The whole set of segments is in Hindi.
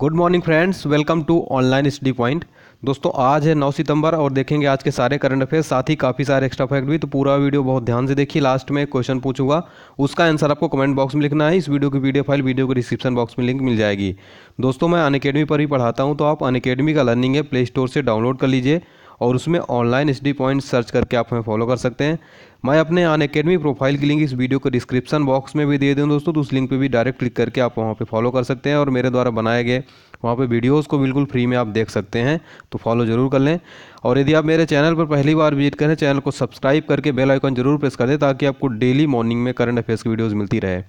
good morning friends welcome to online study point दोस्तों आज है 9 सितंबर और देखेंगे आज के सारे करंट अफेयर्स साथ ही काफ़ी सारे एक्स्ट्रा फैक्ट भी तो पूरा वीडियो बहुत ध्यान से देखिए लास्ट में क्वेश्चन पूछूंगा उसका आंसर आपको कमेंट बॉक्स में लिखना है इस वीडियो की वीडियो फाइल वीडियो के डिस्क्रिप्शन बॉक्स में लिंक मिल जाएगी दोस्तों मैं अन पर ही पढ़ाता हूँ तो आप अन का लर्निंग है प्ले स्टोर से डाउनलोड कर लीजिए और उसमें ऑनलाइन स्टडी पॉइंट सर्च करके आप हमें फॉलो कर सकते हैं मैं अपने अन अकेडमी प्रोफाइल की लिंक इस वीडियो को डिस्क्रिप्शन बॉक्स में भी दे दूँ दोस्तों तो उस लिंक पर भी डायरेक्ट क्लिक करके आप वहाँ पर फॉलो कर सकते हैं और मेरे द्वारा बनाए गए वहाँ पे वीडियोस को बिल्कुल फ्री में आप देख सकते हैं तो फॉलो ज़रूर कर लें और यदि आप मेरे चैनल पर पहली बार विजिट करें चैनल को सब्सक्राइब करके बेल आइकन जरूर प्रेस कर दें ताकि आपको डेली मॉर्निंग में करंट अफेयर्स की वीडियोज़ मिलती रहे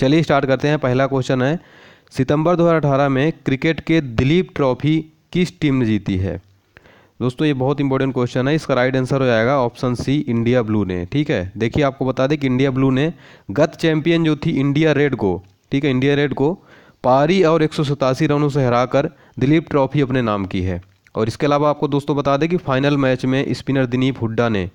चलिए स्टार्ट करते हैं पहला क्वेश्चन है सितंबर 2018 में क्रिकेट के दिलीप ट्रॉफी किस टीम ने जीती है दोस्तों ये बहुत इंपॉर्टेंट क्वेश्चन है इसका राइट आंसर हो जाएगा ऑप्शन सी इंडिया ब्लू ने ठीक है देखिए आपको बता दें कि इंडिया ब्लू ने गत चैंपियन जो थी इंडिया रेड को ठीक है इंडिया रेड को पारी और एक रनों से हराकर दिलीप ट्रॉफी अपने नाम की है और इसके अलावा आपको दोस्तों बता दें कि फाइनल मैच में स्पिनर दिनीप हुड्डा ने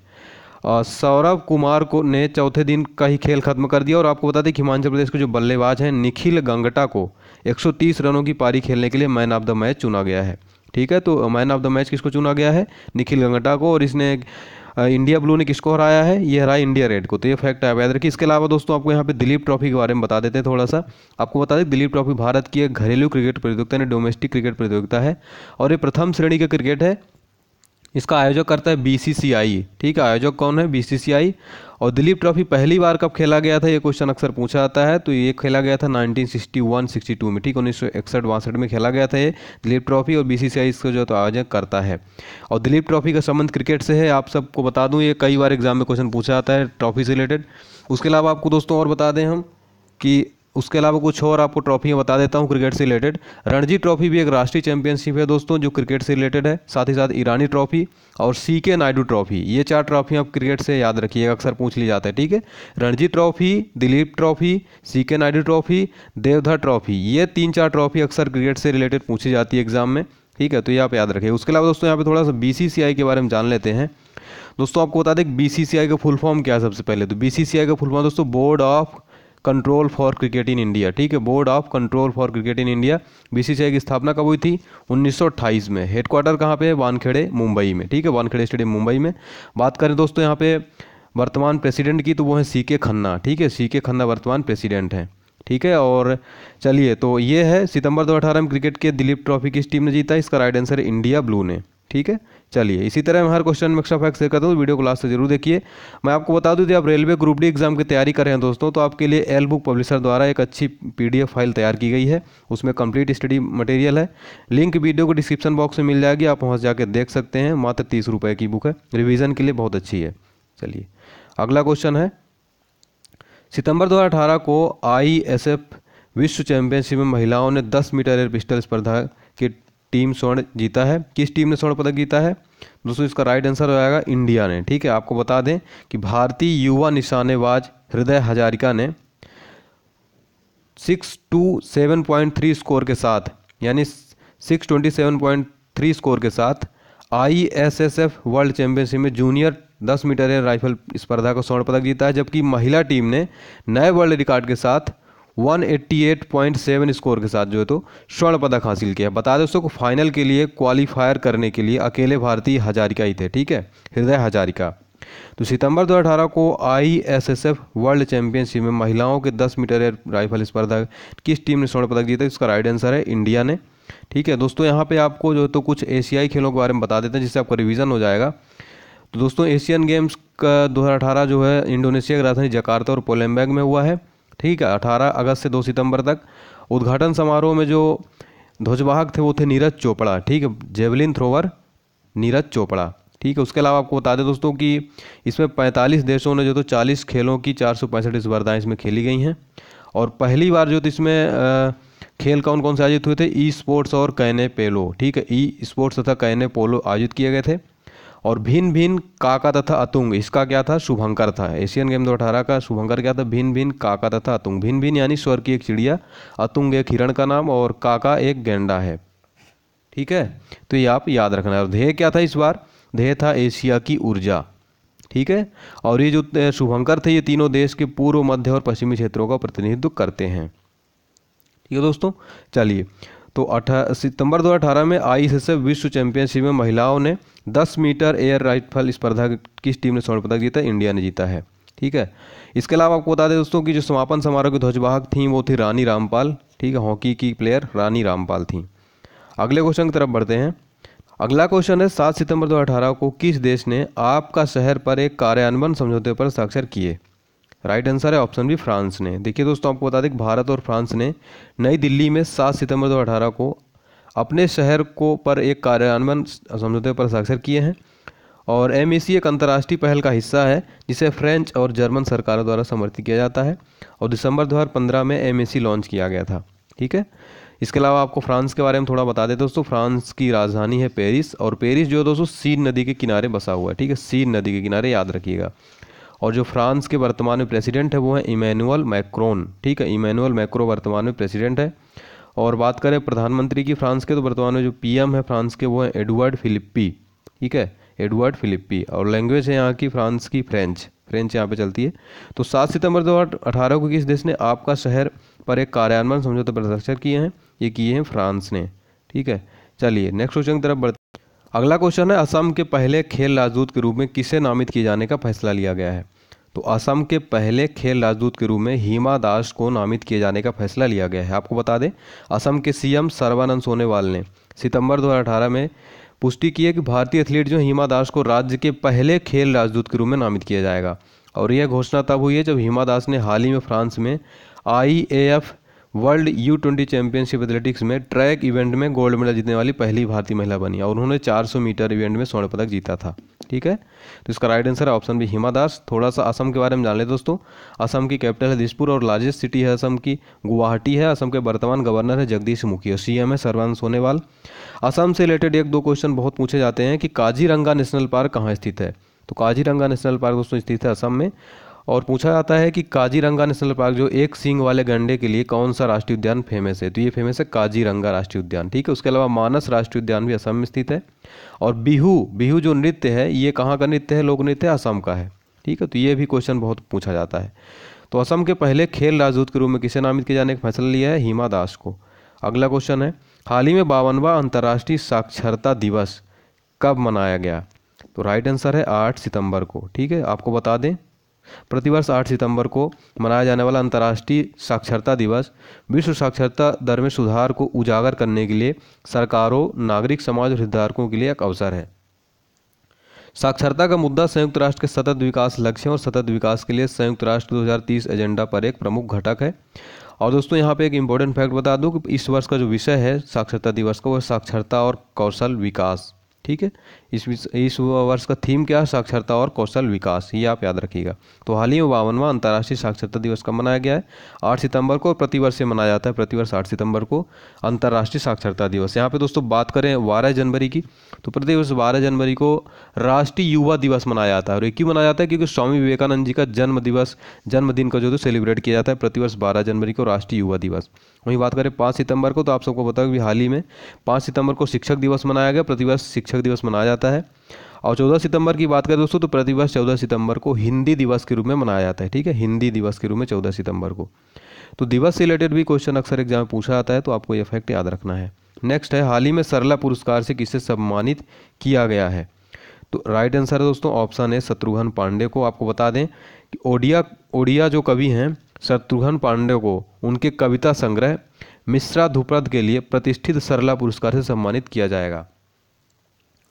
सौरभ कुमार को ने चौथे दिन का ही खेल खत्म कर दिया और आपको बता दें कि हिमाचल प्रदेश के जो बल्लेबाज हैं निखिल गंगटा को 130 रनों की पारी खेलने के लिए मैन ऑफ द मैच चुना गया है ठीक है तो मैन ऑफ द मैच किसको चुना गया है निखिल गंगटा को और इसने इंडिया ब्लू ने किसको हराया है ये हराया इंडिया रेड को तो ये फैक्ट है याद रखिए इसके अलावा दोस्तों आपको यहाँ पे दिलीप ट्रॉफी के बारे में बता देते हैं थोड़ा सा आपको बता दें दिलीप ट्रॉफी भारत की एक घरेलू क्रिकेट प्रतियोगिता ने डोमेस्टिक क्रिकेट प्रतियोगिता है और ये प्रथम श्रेणी का क्रिकेट है इसका आयोजक करता है बीसीसीआई ठीक है आयोजक कौन है बीसीसीआई और दिलीप ट्रॉफी पहली बार कब खेला गया था ये क्वेश्चन अक्सर पूछा जाता है तो ये खेला गया था 1961 62 में ठीक उन्नीस सौ इकसठ बासठ में खेला गया था ये दिलीप ट्रॉफी और बीसीसीआई इसका जो तो आयोजक करता है और दिलीप ट्रॉफी का संबंध क्रिकेट से है आप सबको बता दूं ये कई बार एग्जाम में क्वेश्चन पूछा जाता है ट्रॉफी से रिलेटेड उसके अलावा आपको दोस्तों और बता दें हम कि उसके अलावा कुछ और आपको ट्रॉफियाँ बता देता हूँ क्रिकेट से रिलेटेड रणजी ट्रॉफी भी एक राष्ट्रीय चैंपियनशिप है दोस्तों जो क्रिकेट से रिलेटेड है साथ ही साथ ईरानी ट्रॉफी और सी के नायडू ट्रॉफी ये चार ट्रॉफियाँ आप क्रिकेट से याद रखिएगा अक्सर पूछ ली जाता है ठीक है Ranji trophy Duleep trophy C K Naidu trophy Deodhar trophy ये तीन चार ट्रॉफी अक्सर क्रिकेट से रिलेटेड पूछी जाती है एग्जाम में ठीक है तो ये आप याद रखिए उसके अलावा दोस्तों यहाँ पे थोड़ा सा बीसीसीआई के बारे में जान लेते हैं दोस्तों आपको बता दें बीसीसीआई का फुल फॉर्म क्या है सबसे पहले तो बीसीसीआई का फुल फॉर्म दोस्तों board of control for cricket in India ठीक है board of control for cricket in India BCCI की स्थापना कब हुई थी उन्नीस में हेडक्वार्टर कहाँ पे है वानखेड़े मुंबई में ठीक है वानखेड़े स्टेडियम मुंबई में बात करें दोस्तों यहाँ पे वर्तमान प्रेसिडेंट की तो वो है सी के खन्ना ठीक है सी के खन्ना वर्तमान प्रेसिडेंट हैं ठीक है और चलिए तो ये है सितंबर अठारह में क्रिकेट के दिलीप ट्रॉफी किस टीम ने जीता इसका राइट आंसर है इंडिया ब्लू ने ठीक है चलिए इसी तरह मैं हर क्वेश्चन में एक्स्ट्रा फैक्ट शेयर हूँ वीडियो को लास्ट से जरूर देखिए मैं आपको बता दूँ कि आप रेलवे ग्रुप डी एग्जाम की तैयारी कर रहे हैं दोस्तों तो आपके लिए एल बुक पब्लिशर द्वारा एक अच्छी पीडीएफ फाइल तैयार की गई है उसमें कंप्लीट स्टडी मटेरियल है लिंक वीडियो को डिस्क्रिप्शन बॉक्स में मिल जाएगी आप वहाँ जाकर देख सकते हैं मात्र तीस की बुक है रिविज़न के लिए बहुत अच्छी है चलिए अगला क्वेश्चन है सितंबर 2018 को आईएसएफ विश्व चैंपियनशिप में महिलाओं ने 10 मीटर एयर पिस्टल स्पर्धा के टीम स्वर्ण जीता है किस टीम ने स्वर्ण पदक जीता है दोस्तों इसका राइट आंसर हो जाएगा इंडिया ने ठीक है आपको बता दें कि भारतीय युवा निशानेबाज हृदय हजारिका ने six two seven point three score के साथ यानी six twenty seven point three score के साथ I S S F world championship में जूनियर दस मीटर एयर राइफल स्पर्धा का स्वर्ण पदक जीता है जबकि महिला टीम ने नए वर्ल्ड रिकॉर्ड के साथ 188.7 स्कोर के साथ जो है तो स्वर्ण पदक हासिल किया बता दें दोस्तों को फाइनल के लिए क्वालिफायर करने के लिए अकेले भारतीय हजारिका ही थे ठीक है हृदय हजारिका तो सितंबर 2018 को एफ वर्ल्ड चैंपियनशिप में महिलाओं के 10 मीटर एयर राइफल स्पर्धा किस टीम ने स्वर्ण पदक जीता इसका राइट आंसर है इंडिया ने ठीक है दोस्तों यहाँ पे आपको जो है तो कुछ एशियाई खेलों के बारे में बता देते हैं जिससे आपका रिविज़न हो जाएगा तो दोस्तों एशियन गेम्स का दो जो है इंडोनेशिया की राजधानी जकार्ता और पोलम्बैग में हुआ है ठीक है अठारह अगस्त से दो सितंबर तक उद्घाटन समारोह में जो ध्वजवाहक थे वो थे नीरज चोपड़ा ठीक है जेवलिन थ्रोवर नीरज चोपड़ा ठीक है उसके अलावा आपको बता दें दोस्तों कि इसमें 45 देशों ने जो तो 40 खेलों की चार सौ पैंसठ स्पर्धाएँ इसमें खेली गई हैं और पहली बार जो तो इसमें खेल कौन कौन से आयोजित हुए थे ई स्पोर्ट्स और कैने पेलो ठीक है ई स्पोर्ट्स तथा कैने पोलो आयोजित किए गए थे और भिन्न भिन्न काका तथा अतुंग इसका क्या था शुभंकर था एशियन गेम दो अठारह का शुभंकर क्या था भिन्न भिन्न काका तथा अतुंग भिन्न भिन्न यानी स्वर की एक चिड़िया अतुंग एक हिरण का नाम और काका एक गेंडा है ठीक है तो ये आप याद रखना है और ध्येय क्या था इस बार ध्येय था एशिया की ऊर्जा ठीक है और ये जो शुभंकर थे ये तीनों देश के पूर्व मध्य और पश्चिमी क्षेत्रों का प्रतिनिधित्व करते हैं ठीक है दोस्तों चलिए तो अठारह सितंबर 2018 में सी विश्व चैंपियनशिप में महिलाओं ने 10 मीटर एयर राइफल स्पर्धा किस टीम ने स्वर्ण पदक जीता इंडिया ने जीता है ठीक है इसके अलावा आपको बता दें दोस्तों कि जो समापन समारोह की ध्वजवाहक थी वो थी रानी रामपाल ठीक है हॉकी की प्लेयर रानी रामपाल थी अगले क्वेश्चन की तरफ बढ़ते हैं अगला क्वेश्चन है सात सितंबर 2018 को किस देश ने आपका शहर पर एक कार्यान्वयन समझौते पर हस्ताक्षर किए राइट आंसर है ऑप्शन बी फ्रांस ने देखिए दोस्तों आपको बता दें कि भारत और फ्रांस ने नई दिल्ली में सात सितंबर दो को अपने शहर को पर एक कार्यान्वयन समझौते पर हस्ताक्षर किए हैं और एम एक अंतर्राष्ट्रीय पहल का हिस्सा है जिसे फ्रेंच और जर्मन सरकारों द्वारा समर्थित किया जाता है और दिसंबर दो में एम लॉन्च किया गया था ठीक है इसके अलावा आपको फ्रांस के बारे में थोड़ा बता दें दोस्तों फ्रांस की राजधानी है पेरिस और पेरिस जो दोस्तों सीन नदी के किनारे बसा हुआ है ठीक है सीन नदी के किनारे याद रखिएगा और जो फ्रांस के वर्तमान में प्रेसिडेंट है वो है इमैनुअल मैक्रोन ठीक है इमैनुअल मैक्रो वर्तमान में प्रेसिडेंट है और बात करें प्रधानमंत्री की फ्रांस के तो वर्तमान में जो पीएम है फ्रांस के वो है एडवर्ड फिलिप्पी ठीक है एडवर्ड फिलिप्पी और लैंग्वेज है यहाँ की फ्रांस की फ्रेंच फ्रेंच यहाँ पे चलती है तो सात सितंबर दो हज़ार को किस देश ने आपका शहर पर एक कार्यान्वयन समझौता पर हस्ताक्षर किए हैं ये किए हैं फ्रांस ने ठीक है चलिए नेक्स्ट क्वेश्चन की तरफ बढ़ते अगला क्वेश्चन है असम के पहले खेल राजदूत के रूप में किसे नामित किए जाने का फैसला लिया गया है तो असम के पहले खेल राजदूत के रूप में हीमा दास को नामित किए जाने का फैसला लिया गया है आपको बता दें असम के सीएम सर्वानंद सोनेवाल ने सितंबर 2018 में पुष्टि की है कि भारतीय एथलीट जो हिमा दास को राज्य के पहले खेल राजदूत के रूप में नामित किया जाएगा और यह घोषणा तब हुई है जब हिमा दास ने हाल ही में फ्रांस में I A F world U twenty championship athletics में ट्रैक इवेंट में गोल्ड मेडल जीतने वाली पहली भारतीय महिला बनी और उन्होंने 400 मीटर इवेंट में स्वर्ण पदक जीता था ठीक है तो इसका राइट आंसर है ऑप्शन बी हिमा दास थोड़ा सा असम के बारे में जान ले दोस्तों असम की कैपिटल है दिसपुर और लार्जेस्ट सिटी है असम की गुवाहाटी है असम के वर्तमान गवर्नर है जगदीश मुखी और सीएम है सर्वानंद सोनेवाल असम से रिलेटेड एक दो क्वेश्चन बहुत पूछे जाते हैं कि काजीरंगा नेशनल पार्क कहाँ स्थित है तो काजीरंगा नेशनल पार्क दोस्तों स्थित है असम में और पूछा जाता है कि काजीरंगा नेशनल पार्क जो एक सींग वाले गंडे के लिए कौन सा राष्ट्रीय उद्यान फेमस है तो ये फेमस है काजीरंगा राष्ट्रीय उद्यान ठीक है उसके अलावा मानस राष्ट्रीय उद्यान भी असम में स्थित है और बिहू बिहू जो नृत्य है ये कहाँ का नृत्य है लोक नृत्य असम का है ठीक है तो ये भी क्वेश्चन बहुत पूछा जाता है तो असम के पहले खेल राजदूत के रूप में किसे नामित किए जाने का फैसला लिया है हिमा दास को अगला क्वेश्चन है हाल ही में बावनवा अंतर्राष्ट्रीय साक्षरता दिवस कब मनाया गया तो राइट आंसर है आठ सितंबर को ठीक है आपको बता दें प्रतिवर्ष 8 सितंबर को मनाया जाने वाला अंतर्राष्ट्रीय साक्षरता दिवस विश्व साक्षरता दर में सुधार को उजागर करने के लिए सरकारों नागरिक समाज और हितधारकों के लिए एक अवसर है साक्षरता का मुद्दा संयुक्त राष्ट्र के सतत विकास लक्ष्य और सतत विकास के लिए संयुक्त राष्ट्र 2030 एजेंडा पर एक प्रमुख घटक है और दोस्तों यहाँ पे एक इम्पोर्टेंट फैक्ट बता दूँ कि इस वर्ष का जो विषय है साक्षरता दिवस का वह साक्षरता और कौशल विकास ठीक है इस इस वर्ष का थीम क्या है साक्षरता और कौशल विकास ये आप याद रखिएगा तो हाल ही में बावनवा अंतर्राष्ट्रीय साक्षरता दिवस कब मनाया गया है आठ सितंबर को प्रतिवर्ष से मनाया जाता है प्रतिवर्ष आठ सितंबर को अंतर्राष्ट्रीय साक्षरता दिवस यहाँ पे दोस्तों बात करें बारह जनवरी की तो प्रतिवर्ष बारह जनवरी को राष्ट्रीय युवा दिवस मनाया जाता है और ये क्यों मनाया जाता है क्योंकि स्वामी विवेकानंद जी का जन्म दिवस जन्मदिन का जो है सेलिब्रेट तो किया जाता है प्रतिवर्ष बारह जनवरी को राष्ट्रीय युवा दिवस वहीं बात करें पाँच सितंबर को तो आप सबको बताओ कि हाल ही में पाँच सितंबर को शिक्षक दिवस मनाया गया प्रतिवर्ष शिक्षक शिक्षक दिवस मनाया जाता है और चौदह सितंबर की बात करें दोस्तों तो प्रतिवर्ष चौदह सितंबर को हिंदी दिवस के रूप में मनाया जाता है ठीक है हिंदी दिवस के रूप में चौदह सितंबर को तो दिवस से रिलेटेड भी क्वेश्चन अक्सर एग्जाम में पूछा जाता है तो आपको ये फैक्ट याद रखना है नेक्स्ट है हाल ही में सरला पुरस्कार से किसे सम्मानित किया गया है तो राइट आंसर है दोस्तों ऑप्शन है शत्रुघ्न पांडे को आपको बता दें कि ओडिया ओडिया जो कवि हैं शत्रुघ्न पांडे को उनके कविता संग्रह मिश्रा धुप्रद के लिए प्रतिष्ठित सरला पुरस्कार से सम्मानित किया जाएगा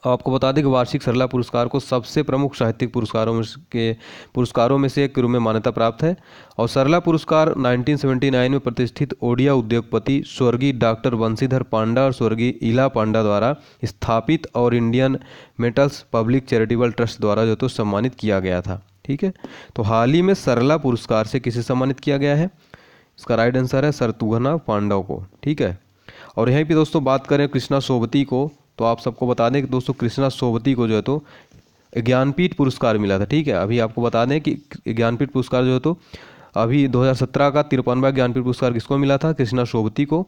आपको बता दें कि वार्षिक सरला पुरस्कार को सबसे प्रमुख साहित्यिक पुरस्कारों में के पुरस्कारों में से एक रूप में मान्यता प्राप्त है और सरला पुरस्कार 1979 में प्रतिष्ठित ओडिया उद्योगपति स्वर्गीय डॉक्टर वंशीधर पांडा और स्वर्गीय इला पांडा द्वारा स्थापित और Indian metals public charitable trust द्वारा जो तो सम्मानित किया गया था ठीक है तो हाल ही में सरला पुरस्कार से किसे सम्मानित किया गया है इसका राइट आंसर है सरतुघना पांडव को ठीक है और यहीं पे दोस्तों बात करें कृष्णा सोबती को तो आप सबको बता दें कि दोस्तों कृष्णा सोबती को जो है तो ज्ञानपीठ पुरस्कार मिला था ठीक है अभी आपको बता दें कि ज्ञानपीठ पुरस्कार जो है तो अभी 2017 का तिरपनवा ज्ञानपीठ पुरस्कार किसको मिला था कृष्णा सोबती को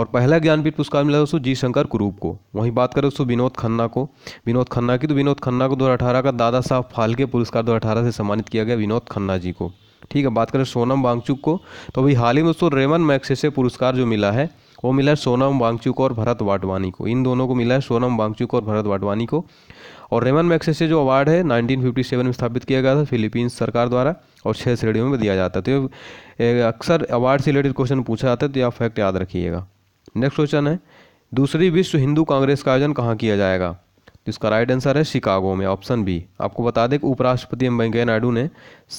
और पहला ज्ञानपीठ पुरस्कार मिला दोस्तों जी शंकर कुरूप को वहीं बात करें दोस्तों विनोद खन्ना को विनोद खन्ना की तो विनोद खन्ना को दो का दादा साहब फालके पुरस्कार दो से सम्मानित किया गया विनोद खन्ना जी को ठीक है बात करें सोनम बांगचुक को तो अभी हाल ही में दोस्तों रेमन मैक्सेसे पुरस्कार जो मिला है वो मिला है सोनम वांगचुक और भरत वाडवानी को इन दोनों को मिला है सोनम वांगचुक और भरत वाडवानी को और रेमन मैक्सेस जो अवार्ड है 1957 में स्थापित किया गया था फिलीपींस सरकार द्वारा और छः श्रेणियों में दिया जाता है तो अक्सर अवार्ड से रिलेटेड क्वेश्चन पूछा जाता है तो यह फैक्ट याद रखिएगा नेक्स्ट क्वेश्चन है दूसरी विश्व हिंदू कांग्रेस का आयोजन कहाँ किया जाएगा जिसका राइट आंसर है शिकागो में ऑप्शन बी आपको बता दें कि उपराष्ट्रपति एम वेंकैया नायडू ने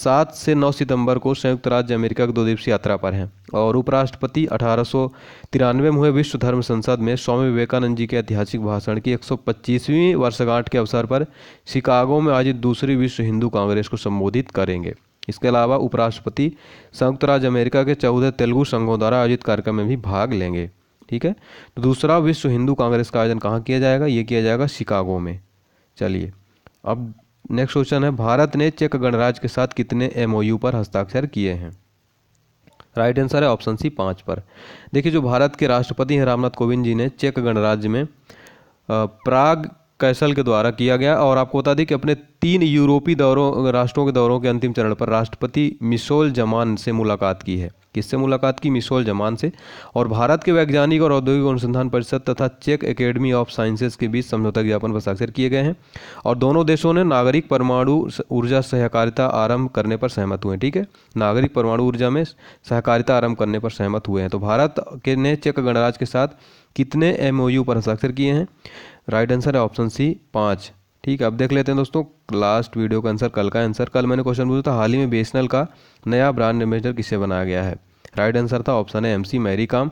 सात से नौ सितंबर को संयुक्त राज्य अमेरिका की दो दिवसीय यात्रा पर हैं और उपराष्ट्रपति अठारह में हुए विश्व धर्म संसद में स्वामी विवेकानंद जी के ऐतिहासिक भाषण की एक वर्षगांठ के अवसर पर शिकागो में आयोजित दूसरी विश्व हिंदू कांग्रेस को संबोधित करेंगे इसके अलावा उपराष्ट्रपति संयुक्त राज्य अमेरिका के चौदह तेलुगु संघों द्वारा आयोजित कार्यक्रम में भी भाग लेंगे ठीक है तो दूसरा विश्व हिंदू कांग्रेस का आयोजन कहाँ किया जाएगा ये किया जाएगा शिकागो में चलिए अब नेक्स्ट क्वेश्चन है भारत ने चेक गणराज्य के साथ कितने एमओयू पर हस्ताक्षर किए हैं राइट आंसर है ऑप्शन सी पाँच पर देखिए जो भारत के राष्ट्रपति हैं रामनाथ कोविंद जी ने चेक गणराज्य में प्राग कैसल के द्वारा किया गया और आपको बता दें कि अपने तीन यूरोपीय दौरों राष्ट्रों के दौरों के अंतिम चरण पर राष्ट्रपति मिसोल जमान से मुलाकात की है किससे मुलाकात की मिसोल जमान से और भारत के वैज्ञानिक और औद्योगिक अनुसंधान परिषद तथा चेक एकेडमी ऑफ साइंसेज के बीच समझौता ज्ञापन पर हस्ताक्षर किए गए हैं और दोनों देशों ने नागरिक परमाणु ऊर्जा सहकारिता आरंभ करने पर सहमत हुए ठीक है नागरिक परमाणु ऊर्जा में सहकारिता आरंभ करने पर सहमत हुए हैं तो भारत के ने चेक गणराज्य के साथ कितने एम पर हस्ताक्षर किए हैं राइट आंसर है ऑप्शन सी पाँच ठीक है अब देख लेते हैं दोस्तों लास्ट वीडियो का आंसर कल का आंसर कल मैंने क्वेश्चन पूछा था हाल ही में बेसनल का नया ब्रांड एम्बेसडर किसे बनाया गया है राइट आंसर था ऑप्शन है एम सी मैरी काम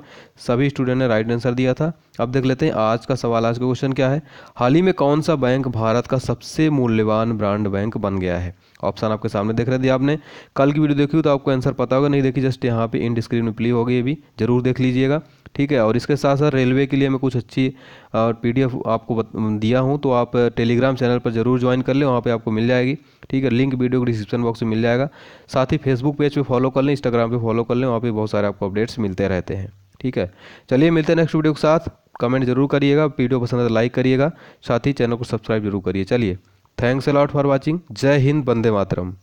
सभी स्टूडेंट ने राइट आंसर दिया था अब देख लेते हैं आज का सवाल आज का क्वेश्चन क्या है हाल ही में कौन सा बैंक भारत का सबसे मूल्यवान ब्रांड बैंक बन गया है ऑप्शन आपके सामने देख रहे थे आपने कल की वीडियो देखी हो तो आपको आंसर पता होगा नहीं देखी जस्ट यहाँ पे इन डिस्क्रिप्शन में प्ली होगी ये भी जरूर देख लीजिएगा ठीक है और इसके साथ साथ रेलवे के लिए मैं कुछ अच्छी और पीडीएफ आपको दिया हूँ तो आप टेलीग्राम चैनल पर ज़रूर ज्वाइन कर लें वहाँ पर आपको मिल जाएगी ठीक है लिंक वीडियो के डिस्क्रिप्शन बॉक्स में मिल जाएगा साथ ही फेसबुक पेज पर फॉलो कर लें इंस्टाग्राम पर फॉलो कर लें वहाँ पर बहुत सारे आपको अपडेट्स मिलते रहते हैं ठीक है चलिए मिलते हैं नेक्स्ट वीडियो के साथ कमेंट जरूर करिएगा वीडियो पसंद है तो लाइक करिएगा साथ ही चैनल को सब्सक्राइब जरूर करिए चलिए थैंक्स अलॉट फॉर वॉचिंग जय हिंद बंदे मातरम